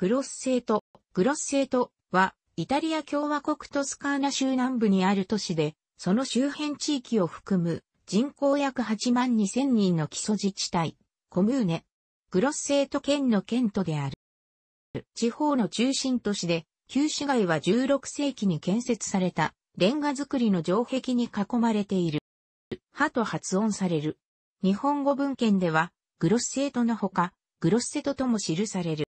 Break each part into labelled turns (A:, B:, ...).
A: グロッセート、グロッセートは、イタリア共和国トスカーナ州南部にある都市で、その周辺地域を含む人口約8万2千人の基礎自治体、コムーネ、グロッセート県の県都である。地方の中心都市で、旧市街は16世紀に建設された、レンガ造りの城壁に囲まれている。はと発音される。日本語文献では、グロッセートのほか、グロッセトとも記される。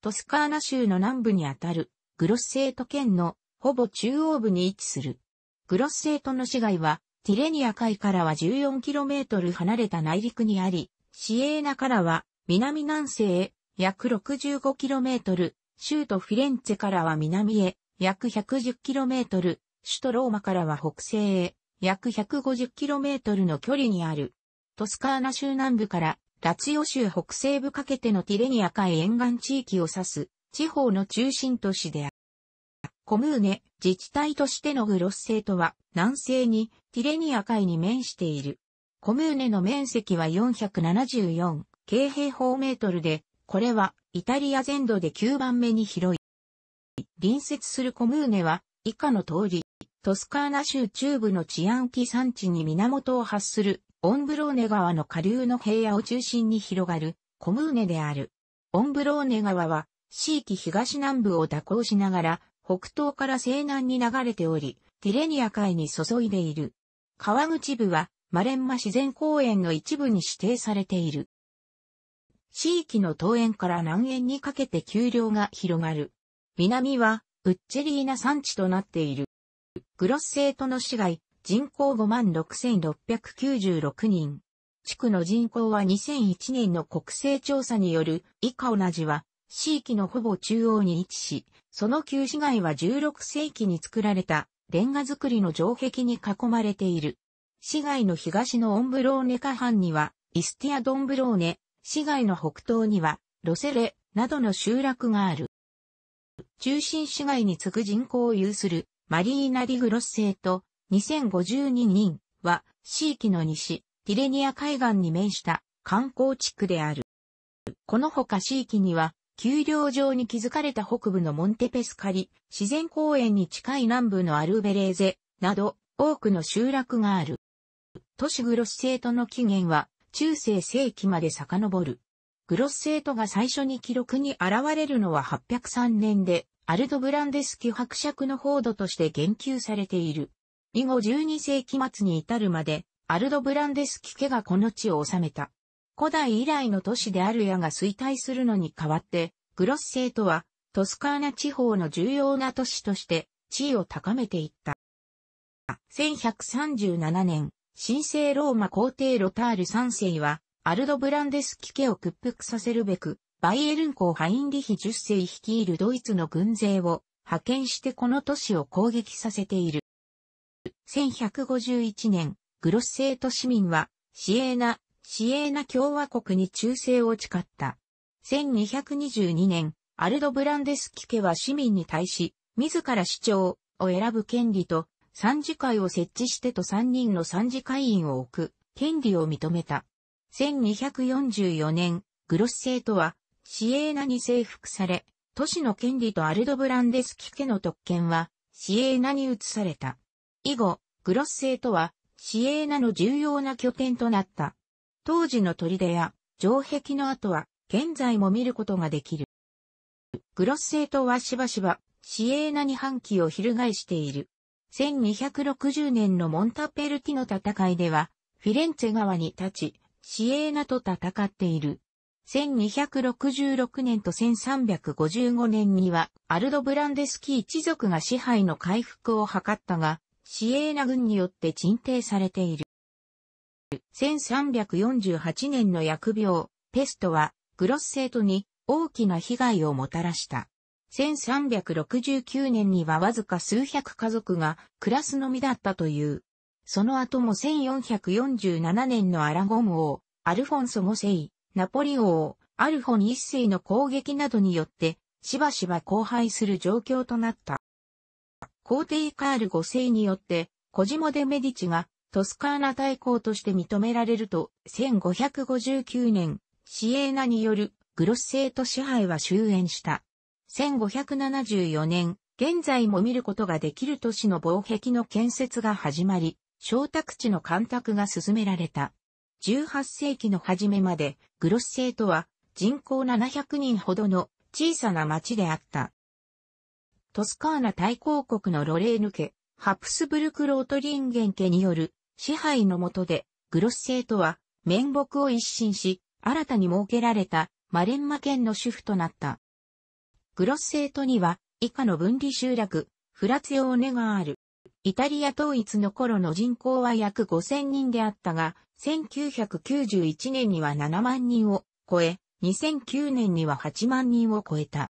A: トスカーナ州の南部にあたる、グロッセート県のほぼ中央部に位置する。グロッセートの市街は、ティレニア海からは 14km 離れた内陸にあり、シエーナからは南南西へ約 65km、州都フィレンツェからは南へ約 110km、首都ローマからは北西へ約 150km の距離にある。トスカーナ州南部からラツヨ州北西部かけてのティレニア海沿岸地域を指す地方の中心都市である。コムーネ、自治体としてのグロスセートは南西にティレニア海に面している。コムーネの面積は474京平方メートルで、これはイタリア全土で9番目に広い。隣接するコムーネは以下の通り、トスカーナ州中部の治安期産地に源を発するオンブローネ川の下流の平野を中心に広がるコムーネである。オンブローネ川は、地域東南部を蛇行しながら、北東から西南に流れており、ティレニア海に注いでいる。川口部は、マレンマ自然公園の一部に指定されている。地域の東園から南園にかけて丘陵が広がる。南は、ウッチェリーナ山地となっている。グロッセートの市街、人口56,696人。地区の人口は2001年の国勢調査による以下同じは、地域のほぼ中央に位置し、その旧市街は16世紀に作られたレンガ造りの城壁に囲まれている。市街の東のオンブローネ下半には、イスティア・ドンブローネ、市街の北東には、ロセレ、などの集落がある。中心市街に次ぐ人口を有する、マリーナ・ディグロッセと、2052人は、地域の西、ティレニア海岸に面した観光地区である。このほか地域には、丘陵上に築かれた北部のモンテペスカリ、自然公園に近い南部のアルベレーゼ、など、多くの集落がある。都市グロスセートの起源は、中世世紀まで遡る。グロスセートが最初に記録に現れるのは803年で、アルドブランデスキ伯爵の報道として言及されている。以後12世紀末に至るまで、アルドブランデスキ家がこの地を治めた。古代以来の都市である矢が衰退するのに代わって、グロッセーとは、トスカーナ地方の重要な都市として、地位を高めていった。1137年、神聖ローマ皇帝ロタール3世は、アルドブランデスキ家を屈服させるべく、バイエルン公ハインリヒ10世率いるドイツの軍勢を派遣してこの都市を攻撃させている。1151年、グロッセート市民は、シエーナ、シエーナ共和国に忠誠を誓った。1222年、アルドブランデスキ家は市民に対し、自ら市長を選ぶ権利と、参事会を設置してと3人の参事会員を置く権利を認めた。1244年、グロッセートは、シエーナに征服され、都市の権利とアルドブランデスキ家の特権は、シエーナに移された。以後、グロッセーとは、シエーナの重要な拠点となった。当時の砦や城壁の跡は、現在も見ることができる。グロッセートはしばしば、シエーナに反旗を翻している。1260年のモンタペルティの戦いでは、フィレンツェ川に立ち、シエーナと戦っている。1266年と1355年には、アルドブランデスキー一族が支配の回復を図ったが、シエーナ軍によって鎮定されている。1348年の疫病、ペストは、グロッセートに大きな被害をもたらした。1369年にはわずか数百家族が暮らすのみだったという。その後も1447年のアラゴン王、アルフォンソ・五世、ナポリ王、アルフォン一世の攻撃などによって、しばしば荒廃する状況となった。皇帝カール5世によって、コジモ・デ・メディチがトスカーナ大公として認められると、1559年、シエーナによるグロス政と支配は終焉した。1574年、現在も見ることができる都市の防壁の建設が始まり、小宅地の干拓が進められた。18世紀の初めまで、グロス政とは人口700人ほどの小さな町であった。トスカーナ大公国のロレーヌ家、ハプスブルク・ロートリンゲン家による支配のもとで、グロッセイとは面目を一新し、新たに設けられたマレンマ県の主婦となった。グロッセイトには以下の分離集落、フラツヨーネがある。イタリア統一の頃の人口は約5000人であったが、1991年には7万人を超え、2009年には8万人を超えた。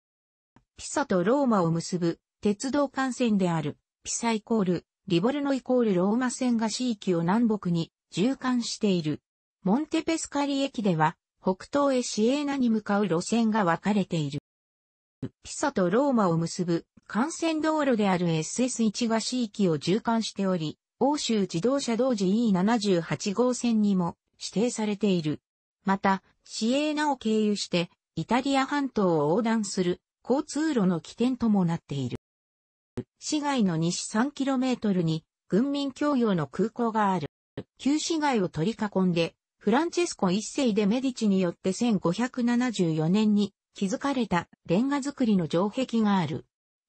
A: ピサとローマを結ぶ鉄道幹線である、ピサイコール、リボルノイコールローマ線が市域を南北に縦貫している。モンテペスカリ駅では、北東へシエーナに向かう路線が分かれている。ピサとローマを結ぶ幹線道路である SS1 が市域を縦貫しており、欧州自動車同時 E78 号線にも指定されている。また、シエーナを経由して、イタリア半島を横断する交通路の起点ともなっている。市街の西 3km に軍民共用の空港がある。旧市街を取り囲んで、フランチェスコ一世でメディチによって1574年に築かれたレンガ造りの城壁がある。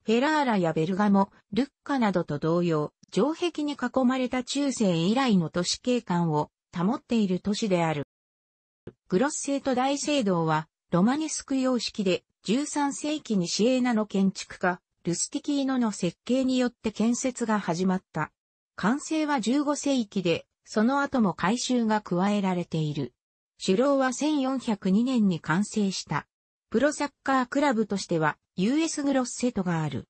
A: フェラーラやベルガモ、ルッカなどと同様、城壁に囲まれた中世以来の都市景観を保っている都市である。グロッセート大聖堂はロマネスク様式で13世紀にシエーナの建築家、ルスティキーノの設計によって建設が始まった。完成は15世紀で、その後も改修が加えられている。首楼は1402年に完成した。プロサッカークラブとしては US グロッセトがある。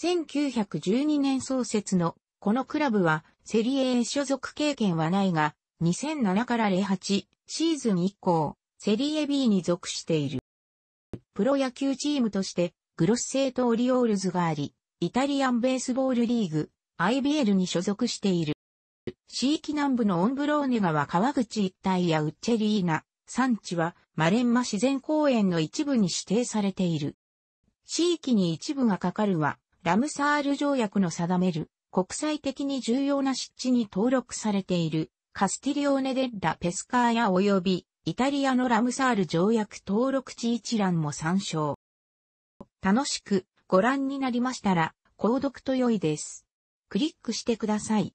A: 1912年創設のこのクラブはセリエ A 所属経験はないが2007から08シーズン以降セリエ B に属している。プロ野球チームとして、グロスイとオリオールズがあり、イタリアンベースボールリーグ、IBL に所属している。地域南部のオンブローネ川川口一帯やウッチェリーナ、山地はマレンマ自然公園の一部に指定されている。地域に一部がかかるは、ラムサール条約の定める、国際的に重要な湿地に登録されている、カスティリオーネ・デッラ・ペスカーヤ及びイタリアのラムサール条約登録地一覧も参照。楽しくご覧になりましたら、購読と良いです。クリックしてください。